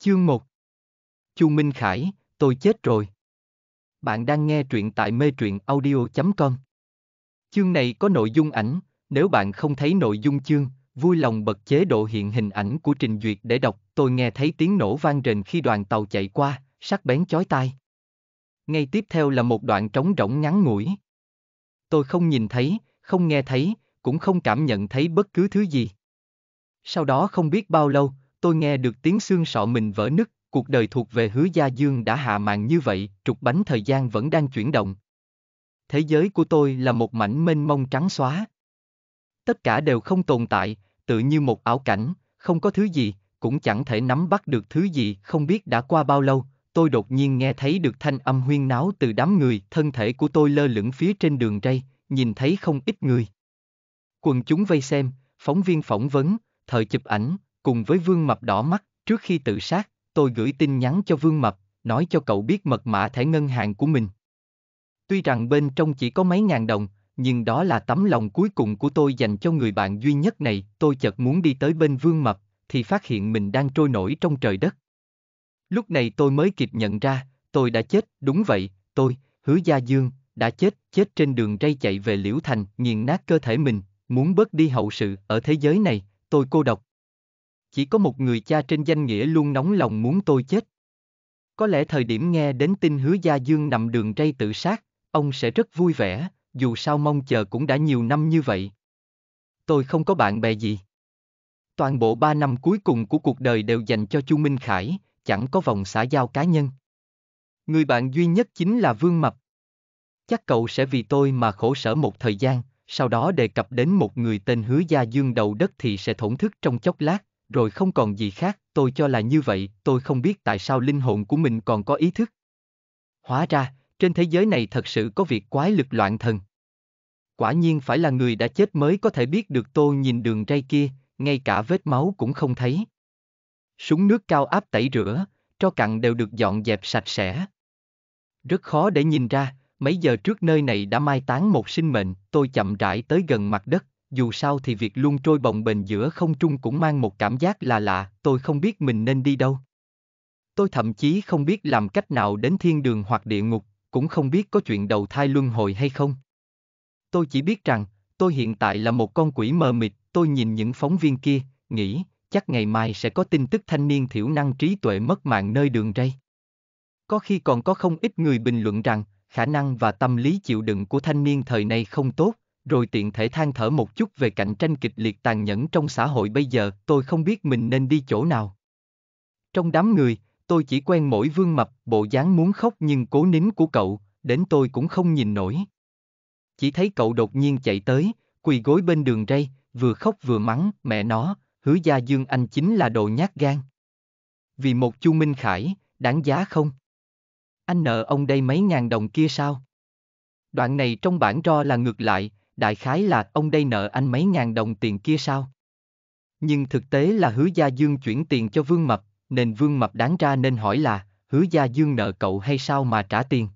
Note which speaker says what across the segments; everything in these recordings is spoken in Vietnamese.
Speaker 1: Chương 1 Chu Minh Khải, tôi chết rồi. Bạn đang nghe truyện tại mê truyện audio.com Chương này có nội dung ảnh, nếu bạn không thấy nội dung chương, vui lòng bật chế độ hiện hình ảnh của trình duyệt để đọc. Tôi nghe thấy tiếng nổ vang rền khi đoàn tàu chạy qua, sắc bén chói tai. Ngay tiếp theo là một đoạn trống rỗng ngắn ngủi. Tôi không nhìn thấy, không nghe thấy, cũng không cảm nhận thấy bất cứ thứ gì. Sau đó không biết bao lâu, tôi nghe được tiếng xương sọ mình vỡ nứt, cuộc đời thuộc về hứa gia dương đã hạ màn như vậy, trục bánh thời gian vẫn đang chuyển động. Thế giới của tôi là một mảnh mênh mông trắng xóa. Tất cả đều không tồn tại, tự như một ảo cảnh, không có thứ gì, cũng chẳng thể nắm bắt được thứ gì, không biết đã qua bao lâu, tôi đột nhiên nghe thấy được thanh âm huyên náo từ đám người, thân thể của tôi lơ lửng phía trên đường ray, nhìn thấy không ít người. Quần chúng vây xem, phóng viên phỏng vấn, thời chụp ảnh, cùng với Vương Mập đỏ mắt, trước khi tự sát, tôi gửi tin nhắn cho Vương Mập, nói cho cậu biết mật mã thẻ ngân hàng của mình. Tuy rằng bên trong chỉ có mấy ngàn đồng, nhưng đó là tấm lòng cuối cùng của tôi dành cho người bạn duy nhất này, tôi chợt muốn đi tới bên Vương Mập, thì phát hiện mình đang trôi nổi trong trời đất. Lúc này tôi mới kịp nhận ra, tôi đã chết, đúng vậy, tôi, Hứa Gia Dương, đã chết, chết trên đường ray chạy về Liễu Thành, nghiền nát cơ thể mình, muốn bớt đi hậu sự, ở thế giới này, tôi cô độc, chỉ có một người cha trên danh nghĩa luôn nóng lòng muốn tôi chết. Có lẽ thời điểm nghe đến tin hứa Gia Dương nằm đường ray tự sát, ông sẽ rất vui vẻ, dù sao mong chờ cũng đã nhiều năm như vậy. Tôi không có bạn bè gì. Toàn bộ ba năm cuối cùng của cuộc đời đều dành cho Chu Minh Khải, chẳng có vòng xã giao cá nhân. Người bạn duy nhất chính là Vương Mập. Chắc cậu sẽ vì tôi mà khổ sở một thời gian, sau đó đề cập đến một người tên hứa Gia Dương đầu đất thì sẽ thổn thức trong chốc lát, rồi không còn gì khác, tôi cho là như vậy, tôi không biết tại sao linh hồn của mình còn có ý thức. Hóa ra, trên thế giới này thật sự có việc quái lực loạn thần. Quả nhiên phải là người đã chết mới có thể biết được tôi nhìn đường ray kia, ngay cả vết máu cũng không thấy. Súng nước cao áp tẩy rửa, cho cặn đều được dọn dẹp sạch sẽ. Rất khó để nhìn ra, mấy giờ trước nơi này đã mai táng một sinh mệnh, tôi chậm rãi tới gần mặt đất, dù sao thì việc luôn trôi bồng bềnh giữa không trung cũng mang một cảm giác là lạ, tôi không biết mình nên đi đâu. Tôi thậm chí không biết làm cách nào đến thiên đường hoặc địa ngục, cũng không biết có chuyện đầu thai luân hồi hay không. Tôi chỉ biết rằng, tôi hiện tại là một con quỷ mờ mịt, tôi nhìn những phóng viên kia, nghĩ, chắc ngày mai sẽ có tin tức thanh niên thiểu năng trí tuệ mất mạng nơi đường ray. Có khi còn có không ít người bình luận rằng, khả năng và tâm lý chịu đựng của thanh niên thời này không tốt, rồi tiện thể than thở một chút về cạnh tranh kịch liệt tàn nhẫn trong xã hội bây giờ, tôi không biết mình nên đi chỗ nào. Trong đám người, tôi chỉ quen mỗi vương mập, bộ dáng muốn khóc nhưng cố nín của cậu, đến tôi cũng không nhìn nổi. Chỉ thấy cậu đột nhiên chạy tới, quỳ gối bên đường ray, vừa khóc vừa mắng, mẹ nó, hứa gia Dương Anh chính là đồ nhát gan. Vì một chu Minh Khải, đáng giá không? Anh nợ ông đây mấy ngàn đồng kia sao? Đoạn này trong bản ro là ngược lại, đại khái là ông đây nợ anh mấy ngàn đồng tiền kia sao? Nhưng thực tế là hứa Gia Dương chuyển tiền cho Vương Mập, nên Vương Mập đáng ra nên hỏi là, hứa Gia Dương nợ cậu hay sao mà trả tiền?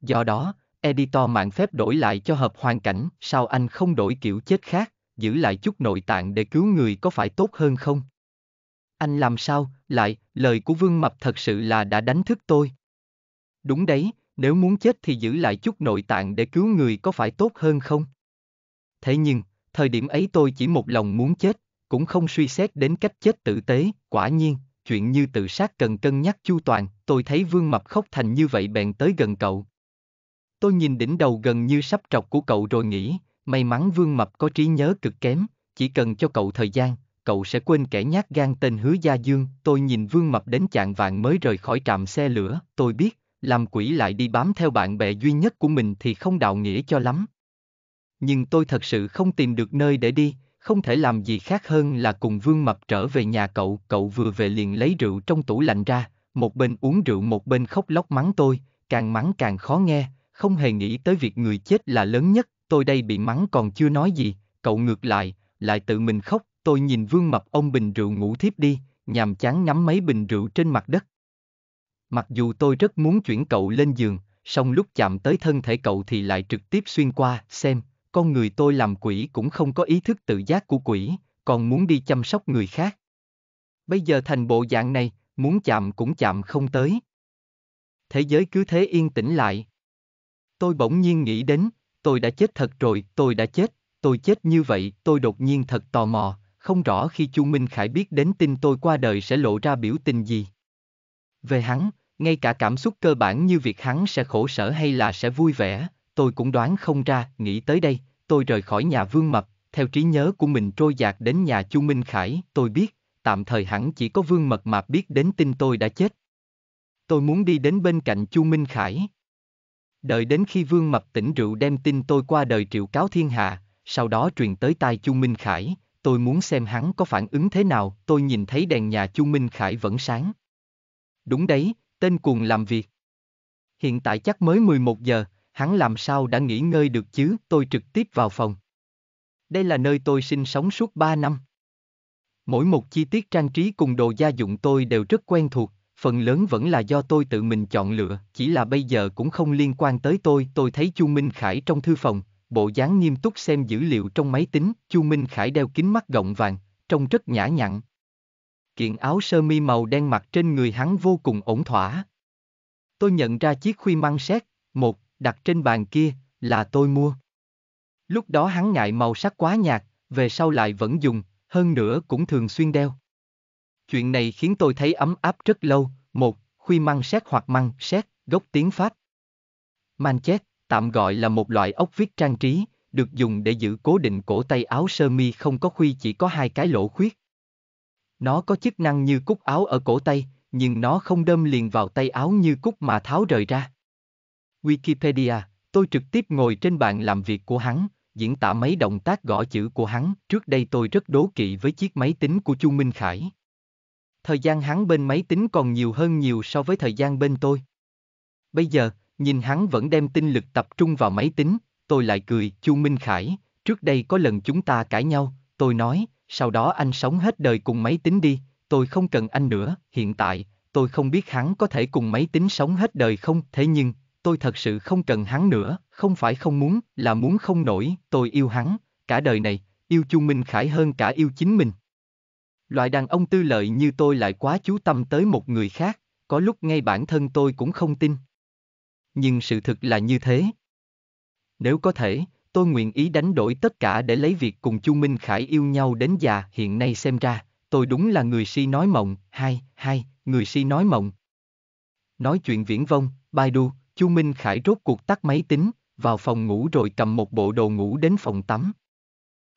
Speaker 1: Do đó, editor mạng phép đổi lại cho hợp hoàn cảnh, sao anh không đổi kiểu chết khác, giữ lại chút nội tạng để cứu người có phải tốt hơn không? Anh làm sao, lại, lời của Vương Mập thật sự là đã đánh thức tôi. Đúng đấy, nếu muốn chết thì giữ lại chút nội tạng để cứu người có phải tốt hơn không? Thế nhưng, thời điểm ấy tôi chỉ một lòng muốn chết, cũng không suy xét đến cách chết tử tế, quả nhiên, chuyện như tự sát cần cân nhắc chu toàn, tôi thấy Vương Mập khóc thành như vậy bèn tới gần cậu. Tôi nhìn đỉnh đầu gần như sắp trọc của cậu rồi nghĩ, may mắn Vương Mập có trí nhớ cực kém, chỉ cần cho cậu thời gian, cậu sẽ quên kẻ nhát gan tên Hứa Gia Dương. Tôi nhìn Vương Mập đến chạng vàng mới rời khỏi trạm xe lửa, tôi biết, làm quỷ lại đi bám theo bạn bè duy nhất của mình thì không đạo nghĩa cho lắm. Nhưng tôi thật sự không tìm được nơi để đi, không thể làm gì khác hơn là cùng Vương Mập trở về nhà cậu, cậu vừa về liền lấy rượu trong tủ lạnh ra, một bên uống rượu một bên khóc lóc mắng tôi, càng mắng càng khó nghe, không hề nghĩ tới việc người chết là lớn nhất, tôi đây bị mắng còn chưa nói gì, cậu ngược lại, lại tự mình khóc, tôi nhìn Vương Mập ông bình rượu ngủ thiếp đi, nhàm chán ngắm mấy bình rượu trên mặt đất. Mặc dù tôi rất muốn chuyển cậu lên giường, song lúc chạm tới thân thể cậu thì lại trực tiếp xuyên qua, xem, con người tôi làm quỷ cũng không có ý thức tự giác của quỷ, còn muốn đi chăm sóc người khác. Bây giờ thành bộ dạng này, muốn chạm cũng chạm không tới. Thế giới cứ thế yên tĩnh lại. Tôi bỗng nhiên nghĩ đến, tôi đã chết thật rồi, tôi đã chết, tôi chết như vậy, tôi đột nhiên thật tò mò, không rõ khi Chu Minh Khải biết đến tin tôi qua đời sẽ lộ ra biểu tình gì. Về hắn, ngay cả cảm xúc cơ bản như việc hắn sẽ khổ sở hay là sẽ vui vẻ, tôi cũng đoán không ra, nghĩ tới đây, tôi rời khỏi nhà Vương Mập, theo trí nhớ của mình trôi dạt đến nhà Chu Minh Khải, tôi biết, tạm thời hẳn chỉ có Vương Mập mà biết đến tin tôi đã chết. Tôi muốn đi đến bên cạnh Chu Minh Khải. Đợi đến khi Vương Mập tỉnh rượu đem tin tôi qua đời triệu cáo thiên hạ, sau đó truyền tới tai Chu Minh Khải, tôi muốn xem hắn có phản ứng thế nào, tôi nhìn thấy đèn nhà Chu Minh Khải vẫn sáng. Đúng đấy, tên cuồng làm việc. Hiện tại chắc mới 11 giờ, hắn làm sao đã nghỉ ngơi được chứ, tôi trực tiếp vào phòng. Đây là nơi tôi sinh sống suốt 3 năm. Mỗi một chi tiết trang trí cùng đồ gia dụng tôi đều rất quen thuộc, phần lớn vẫn là do tôi tự mình chọn lựa, chỉ là bây giờ cũng không liên quan tới tôi, tôi thấy Chu Minh Khải trong thư phòng, bộ dáng nghiêm túc xem dữ liệu trong máy tính, Chu Minh Khải đeo kính mắt gọng vàng, trông rất nhã nhặn, kiện áo sơ mi màu đen mặc trên người hắn vô cùng ổn thỏa. Tôi nhận ra chiếc khuy măng sét, một, đặt trên bàn kia, là tôi mua. Lúc đó hắn ngại màu sắc quá nhạt, về sau lại vẫn dùng, hơn nữa cũng thường xuyên đeo. Chuyện này khiến tôi thấy ấm áp rất lâu, một, khuy măng sét hoặc măng sét, gốc tiếng Pháp. Manchet, tạm gọi là một loại ốc vít trang trí, được dùng để giữ cố định cổ tay áo sơ mi không có khuy chỉ có hai cái lỗ khuyết. Nó có chức năng như cúc áo ở cổ tay, nhưng nó không đâm liền vào tay áo như cúc mà tháo rời ra. Wikipedia, tôi trực tiếp ngồi trên bàn làm việc của hắn, diễn tả mấy động tác gõ chữ của hắn. Trước đây tôi rất đố kỵ với chiếc máy tính của Chu Minh Khải. Thời gian hắn bên máy tính còn nhiều hơn nhiều so với thời gian bên tôi. Bây giờ, nhìn hắn vẫn đem tinh lực tập trung vào máy tính, tôi lại cười, Chu Minh Khải, trước đây có lần chúng ta cãi nhau, tôi nói, sau đó anh sống hết đời cùng máy tính đi, tôi không cần anh nữa, hiện tại, tôi không biết hắn có thể cùng máy tính sống hết đời không, thế nhưng, tôi thật sự không cần hắn nữa, không phải không muốn, là muốn không nổi, tôi yêu hắn, cả đời này, yêu Chu Minh Khải hơn cả yêu chính mình. Loại đàn ông tư lợi như tôi lại quá chú tâm tới một người khác, có lúc ngay bản thân tôi cũng không tin. Nhưng sự thực là như thế. Nếu có thể, tôi nguyện ý đánh đổi tất cả để lấy việc cùng Chu Minh Khải yêu nhau đến già, hiện nay xem ra, tôi đúng là người si nói mộng, hai, hai, người si nói mộng. Nói chuyện viễn vông, Baidu, Chu Minh Khải rốt cuộc tắt máy tính, vào phòng ngủ rồi cầm một bộ đồ ngủ đến phòng tắm.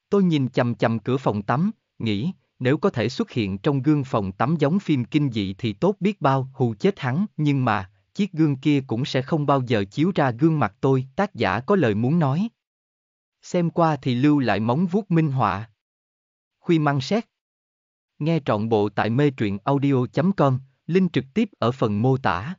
Speaker 1: Tôi nhìn chầm chầm cửa phòng tắm, nghĩ, nếu có thể xuất hiện trong gương phòng tắm giống phim kinh dị thì tốt biết bao, hù chết hắn, nhưng mà, chiếc gương kia cũng sẽ không bao giờ chiếu ra gương mặt tôi, tác giả có lời muốn nói xem qua thì lưu lại móng vuốt minh họa. Khuy măng xét. Nghe trọn bộ tại mê truyện audio.com, link trực tiếp ở phần mô tả.